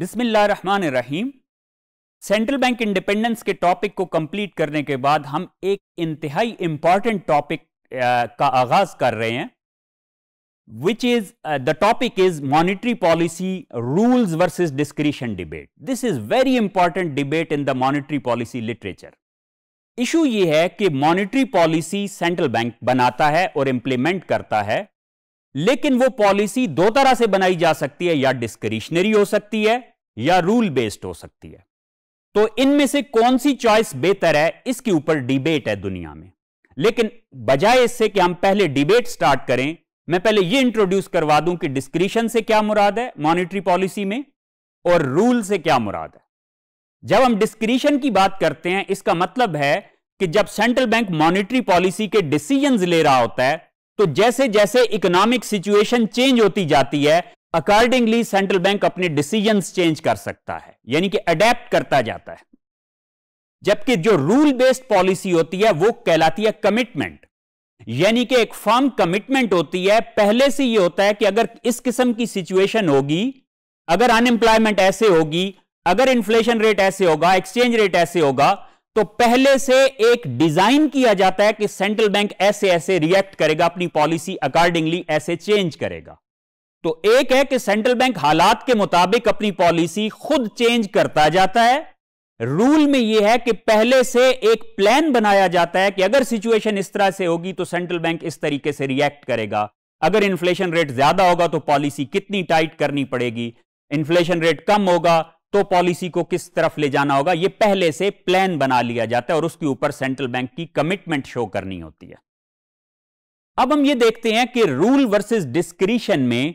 बिस्मिल्ला central bank independence के topic को complete करने के बाद हम एक इंतहाई इंपॉर्टेंट टॉपिक का आगाज कर रहे हैं which is the topic is monetary policy rules versus discretion debate this is very important debate in the monetary policy literature issue यह है कि मॉनिटरी पॉलिसी सेंट्रल बैंक बनाता है और इंप्लीमेंट करता है लेकिन वो पॉलिसी दो तरह से बनाई जा सकती है या डिस्क्रिशनरी हो सकती है या रूल बेस्ड हो सकती है तो इनमें से कौन सी चॉइस बेहतर है इसके ऊपर डिबेट है दुनिया में लेकिन बजाय इससे कि हम पहले डिबेट स्टार्ट करें मैं पहले ये इंट्रोड्यूस करवा दूं कि डिस्क्रिशन से क्या मुराद है मॉनिटरी पॉलिसी में और रूल से क्या मुराद है जब हम डिस्क्रिशन की बात करते हैं इसका मतलब है कि जब सेंट्रल बैंक मॉनिटरी पॉलिसी के डिसीजंस ले रहा होता है तो जैसे जैसे इकोनॉमिक सिचुएशन चेंज होती जाती है अकॉर्डिंगली सेंट्रल बैंक अपने डिसीजन चेंज कर सकता है यानी कि अडेप्ट करता जाता है जबकि जो रूल बेस्ड पॉलिसी होती है वो कहलाती है कमिटमेंट यानी कि एक फर्म कमिटमेंट होती है पहले से ये होता है कि अगर इस किस्म की सिचुएशन होगी अगर अनएम्प्लॉयमेंट ऐसे होगी अगर इन्फ्लेशन रेट ऐसे होगा एक्सचेंज रेट ऐसे होगा तो पहले से एक डिजाइन किया जाता है कि सेंट्रल बैंक ऐसे ऐसे रिएक्ट करेगा अपनी पॉलिसी अकॉर्डिंगली ऐसे चेंज करेगा तो एक है कि सेंट्रल बैंक हालात के मुताबिक अपनी पॉलिसी खुद चेंज करता जाता है रूल में यह है कि पहले से एक प्लान बनाया जाता है कि अगर सिचुएशन इस तरह से होगी तो सेंट्रल बैंक इस तरीके से रिएक्ट करेगा अगर इन्फ्लेशन रेट ज्यादा होगा तो पॉलिसी कितनी टाइट करनी पड़ेगी इन्फ्लेशन रेट कम होगा तो पॉलिसी को किस तरफ ले जाना होगा यह पहले से प्लान बना लिया जाता है और उसके ऊपर सेंट्रल बैंक की कमिटमेंट शो करनी होती है अब हम ये देखते हैं कि रूल वर्सेस डिस्क्रिशन में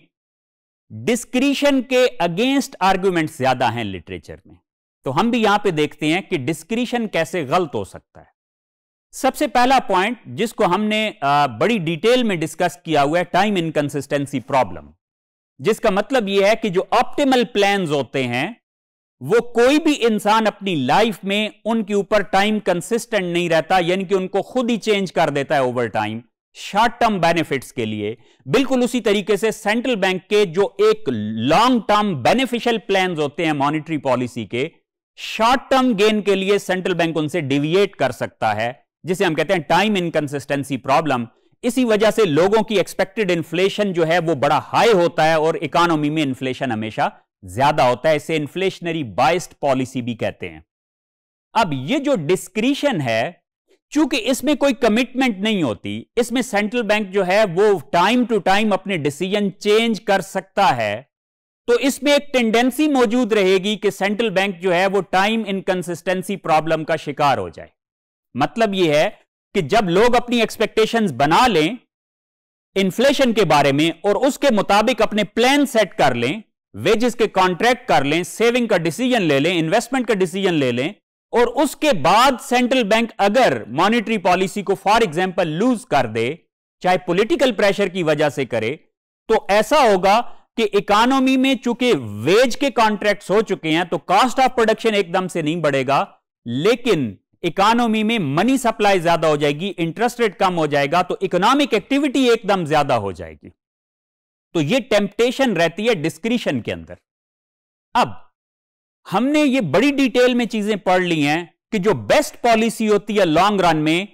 डिस्क्रिशन के अगेंस्ट आर्ग्यूमेंट ज्यादा हैं लिटरेचर में तो हम भी यहां पे देखते हैं कि डिस्क्रिशन कैसे गलत हो सकता है सबसे पहला पॉइंट जिसको हमने बड़ी डिटेल में डिस्कस किया हुआ है टाइम इनकंसिस्टेंसी प्रॉब्लम जिसका मतलब यह है कि जो ऑप्टिमल प्लान्स होते हैं वो कोई भी इंसान अपनी लाइफ में उनके ऊपर टाइम कंसिस्टेंट नहीं रहता यानी कि उनको खुद ही चेंज कर देता है over time short term benefits के लिए बिल्कुल उसी तरीके से सेंट्रल बैंक के जो एक लॉन्ग टर्म बेनिफिशियल प्लान होते हैं मॉनिटरी पॉलिसी के शॉर्ट टर्म गेन के लिए सेंट्रल बैंक उनसे डिविएट कर सकता है जिसे हम कहते हैं टाइम इनकंसिस्टेंसी प्रॉब्लम इसी वजह से लोगों की एक्सपेक्टेड इन्फ्लेशन जो है वो बड़ा हाई होता है और इकोनॉमी में इन्फ्लेशन हमेशा ज्यादा होता है इसे इन्फ्लेशनरी बाइस्ड पॉलिसी भी कहते हैं अब ये जो डिस्क्रिशन है चूंकि इसमें कोई कमिटमेंट नहीं होती इसमें सेंट्रल बैंक जो है वो टाइम टू टाइम अपने डिसीजन चेंज कर सकता है तो इसमें एक टेंडेंसी मौजूद रहेगी कि सेंट्रल बैंक जो है वो टाइम इनकंसिस्टेंसी प्रॉब्लम का शिकार हो जाए मतलब यह है कि जब लोग अपनी एक्सपेक्टेशंस बना लें इन्फ्लेशन के बारे में और उसके मुताबिक अपने प्लान सेट कर लें वेजेस के कॉन्ट्रैक्ट कर लें सेविंग का डिसीजन ले लें इन्वेस्टमेंट का डिसीजन ले लें और उसके बाद सेंट्रल बैंक अगर मॉनिटरी पॉलिसी को फॉर एग्जांपल लूज कर दे चाहे पॉलिटिकल प्रेशर की वजह से करे तो ऐसा होगा कि इकोनॉमी में चूंकि वेज के कॉन्ट्रैक्ट हो चुके हैं तो कॉस्ट ऑफ प्रोडक्शन एकदम से नहीं बढ़ेगा लेकिन इकोनॉमी में मनी सप्लाई ज्यादा हो जाएगी इंटरेस्ट रेट कम हो जाएगा तो इकोनॉमिक एक्टिविटी एकदम ज्यादा हो जाएगी तो ये टेम्पटेशन रहती है डिस्क्रिशन के अंदर अब हमने ये बड़ी डिटेल में चीजें पढ़ ली हैं कि जो बेस्ट पॉलिसी होती है लॉन्ग रन में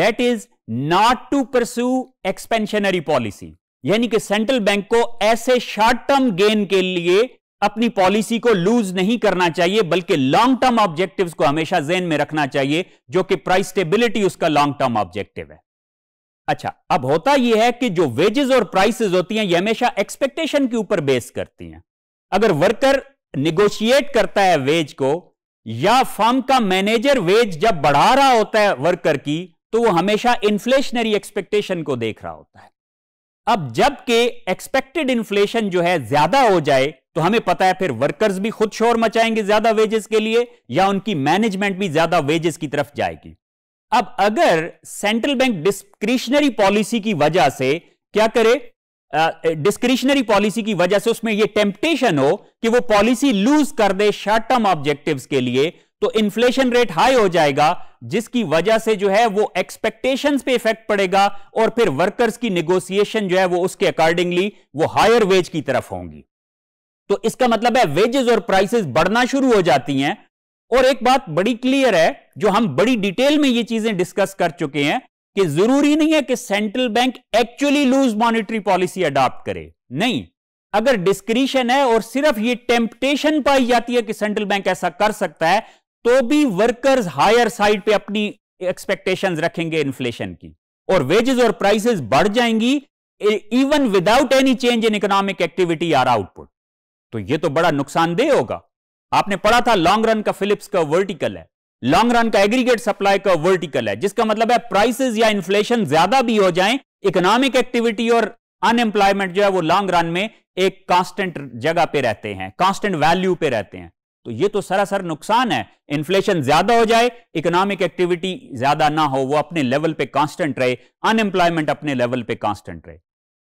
that is not to pursue expansionary policy यानी कि सेंट्रल बैंक को ऐसे शॉर्ट टर्म गेन के लिए अपनी पॉलिसी को लूज नहीं करना चाहिए बल्कि लॉन्ग टर्म ऑब्जेक्टिव्स को हमेशा जेन में रखना चाहिए जो कि प्राइस स्टेबिलिटी उसका लॉन्ग टर्म ऑब्जेक्टिव है अच्छा अब होता यह है कि जो वेजेस और प्राइसेस होती हैं ये हमेशा एक्सपेक्टेशन के ऊपर बेस करती हैं अगर वर्कर निगोशिएट करता है वेज को या फर्म का मैनेजर वेज जब बढ़ा रहा होता है वर्कर की तो वो हमेशा इन्फ्लेशनरी एक्सपेक्टेशन को देख रहा होता है अब जबकि एक्सपेक्टेड इन्फ्लेशन जो है ज्यादा हो जाए तो हमें पता है फिर वर्कर्स भी खुद शोर मचाएंगे ज्यादा वेजेस के लिए या उनकी मैनेजमेंट भी ज्यादा वेजेस की तरफ जाएगी अब अगर सेंट्रल बैंक डिस्क्रिशनरी पॉलिसी की वजह से क्या करे डिस्क्रिशनरी पॉलिसी की वजह से उसमें यह टेम्पटेशन हो कि वो पॉलिसी लूज कर दे शॉर्ट टर्म ऑब्जेक्टिव्स के लिए तो इन्फ्लेशन रेट हाई हो जाएगा जिसकी वजह से जो है वो एक्सपेक्टेशंस पे इफेक्ट पड़ेगा और फिर वर्कर्स की नेगोशिएशन जो है वो उसके अकॉर्डिंगली वो हायर वेज की तरफ होंगी तो इसका मतलब है वेजेस और प्राइसेस बढ़ना शुरू हो जाती हैं और एक बात बड़ी क्लियर है जो हम बड़ी डिटेल में ये चीजें डिस्कस कर चुके हैं कि जरूरी नहीं है कि central bank actually loose monetary policy adopt करे नहीं अगर डिस्क्रिशन है और सिर्फ ये टेम्पटेशन पाई जाती है कि सेंट्रल बैंक ऐसा कर सकता है तो भी वर्कर्स हायर साइड पे अपनी एक्सपेक्टेशन रखेंगे इन्फ्लेशन की और वेजेस और प्राइसेस बढ़ जाएंगी even without any change in economic activity or output तो ये तो बड़ा नुकसानदेह होगा आपने पढ़ा था लॉन्ग रन का फिलिप्स का वर्टिकल है लॉन्ग रन का एग्रीगेट सप्लाई का वर्टिकल है जिसका मतलब है प्राइसेस या इन्फ्लेशन ज्यादा भी हो जाए इकोनॉमिक एक्टिविटी और अनएम्प्लॉयमेंट जो है वो लॉन्ग रन में एक कांस्टेंट जगह पे रहते हैं कांस्टेंट वैल्यू पे रहते हैं तो ये तो सरासर नुकसान है इन्फ्लेशन ज्यादा हो जाए इकोनॉमिक एक्टिविटी ज्यादा ना हो वो अपने लेवल पे कांस्टेंट रहे अनएम्प्लॉयमेंट अपने लेवल पे कांस्टेंट रहे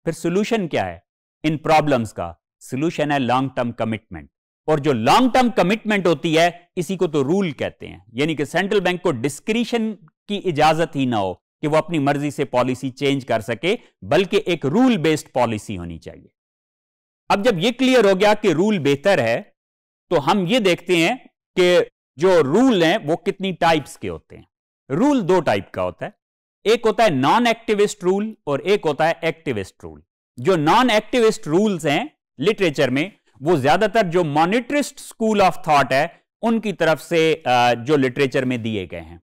फिर सोल्यूशन क्या है इन प्रॉब्लम्स का सोल्यूशन है लॉन्ग टर्म कमिटमेंट और जो लॉन्ग टर्म कमिटमेंट होती है इसी को तो रूल कहते हैं यानी कि सेंट्रल बैंक को डिस्क्रिशन की इजाजत ही ना हो कि वो अपनी मर्जी से पॉलिसी चेंज कर सके बल्कि एक रूल बेस्ड पॉलिसी होनी चाहिए अब जब ये क्लियर हो गया कि रूल बेहतर है तो हम ये देखते हैं कि जो रूल हैं वो कितनी टाइप्स के होते हैं रूल दो टाइप का होता है एक होता है नॉन एक्टिविस्ट रूल और एक होता है एक्टिविस्ट रूल जो नॉन एक्टिविस्ट रूल्स हैं लिटरेचर में वो ज्यादातर जो मॉनिटरिस्ट स्कूल ऑफ थॉट है उनकी तरफ से जो लिटरेचर में दिए गए हैं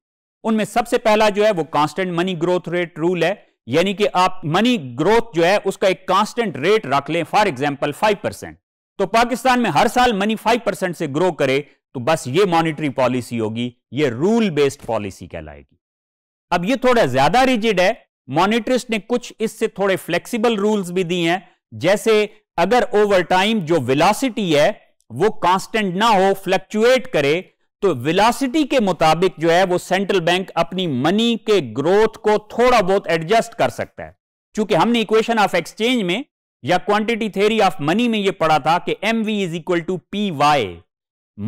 उनमें सबसे पहला जो है वो constant money growth rate rule है यानी कि आप मनी ग्रोथ जो है उसका एक कांस्टेंट रेट रख लें फॉर एग्जांपल 5 परसेंट तो पाकिस्तान में हर साल मनी 5 परसेंट से ग्रो करे तो बस ये मॉनिटरी पॉलिसी होगी ये रूल बेस्ड पॉलिसी कहलाएगी अब ये थोड़ा ज्यादा रिजिड है मॉनिटरिस्ट ने कुछ इससे थोड़े फ्लेक्सिबल रूल्स भी दिए हैं जैसे अगर ओवर टाइम जो विलासिटी है वो कांस्टेंट ना हो फ्लक्चुएट करे तो विलासिटी के मुताबिक जो है वो सेंट्रल बैंक अपनी मनी के ग्रोथ को थोड़ा बहुत एडजस्ट कर सकता है क्योंकि हमने इक्वेशन ऑफ एक्सचेंज में या क्वांटिटी थ्योरी ऑफ मनी में ये पढ़ा था कि M V is equal to P Y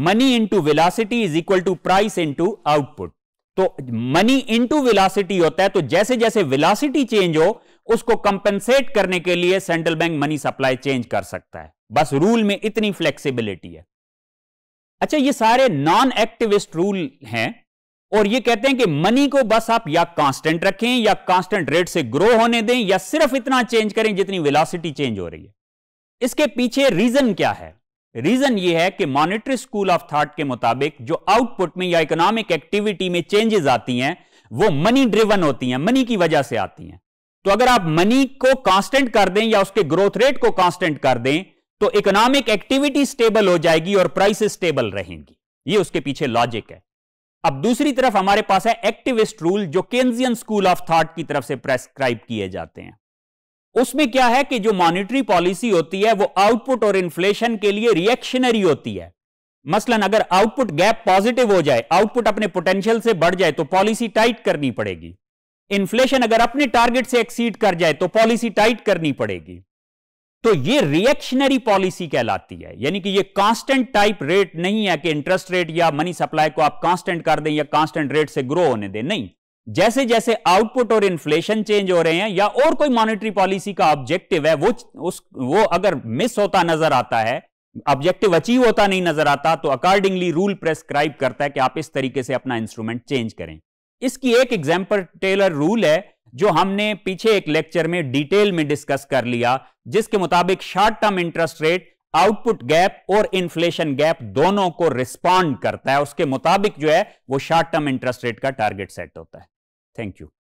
money into velocity is equal to price into output तो मनी इंटू विलासिटी होता है तो जैसे जैसे विलासिटी चेंज हो उसको कंपेंसेट करने के लिए central bank money supply change कर सकता है बस रूल में इतनी फ्लेक्सिबिलिटी है अच्छा ये सारे नॉन एक्टिविस्ट रूल हैं और ये कहते हैं कि मनी को बस आप या कांस्टेंट रखें या कांस्टेंट रेट से ग्रो होने दें या सिर्फ इतना चेंज करें जितनी वेलोसिटी चेंज हो रही है इसके पीछे रीजन क्या है रीजन ये है कि मॉनिटरी स्कूल ऑफ थॉट के मुताबिक जो आउटपुट में या इकोनॉमिक एक्टिविटी में चेंजेस आती हैं वो मनी ड्रिवन होती हैं मनी की वजह से आती हैं तो अगर आप मनी को कांस्टेंट कर दें या उसके ग्रोथ रेट को कांस्टेंट कर दें तो इकोनॉमिक एक्टिविटी स्टेबल हो जाएगी और प्राइस स्टेबल रहेंगी ये उसके पीछे लॉजिक है अब दूसरी तरफ हमारे पास है एक्टिविस्ट रूल जो केंजियन स्कूल ऑफ थॉट की तरफ से प्रेस्क्राइब किए जाते हैं उसमें क्या है कि जो मॉनिटरी पॉलिसी होती है वो आउटपुट और इन्फ्लेशन के लिए रिएक्शनरी होती है मसलन अगर आउटपुट गैप पॉजिटिव हो जाए आउटपुट अपने पोटेंशियल से बढ़ जाए तो पॉलिसी टाइट करनी पड़ेगी इन्फ्लेशन अगर अपने टारगेट से एक्सीड कर जाए तो पॉलिसी टाइट करनी पड़ेगी तो ये रिएक्शनरी पॉलिसी कहलाती है यानी कि ये कांस्टेंट टाइप रेट नहीं है कि इंटरेस्ट रेट या मनी सप्लाई को आप कांस्टेंट कर दें या कांस्टेंट रेट से ग्रो होने दें नहीं जैसे जैसे आउटपुट और इन्फ्लेशन चेंज हो रहे हैं या और कोई मॉनेटरी पॉलिसी का ऑब्जेक्टिव है वो उस वो अगर मिस होता नजर आता है ऑब्जेक्टिव अचीव होता नहीं नजर आता तो अकॉर्डिंगली रूल प्रेस्क्राइब करता है कि आप इस तरीके से अपना इंस्ट्रूमेंट चेंज करें इसकी एक एग्जाम्पल टेलर रूल है जो हमने पीछे एक लेक्चर में डिटेल में डिस्कस कर लिया जिसके मुताबिक short term interest rate output gap और इन्फ्लेशन गैप दोनों को रिस्पॉन्ड करता है उसके मुताबिक जो है वो शॉर्ट टर्म इंटरेस्ट रेट का टारगेट सेट होता है थैंक यू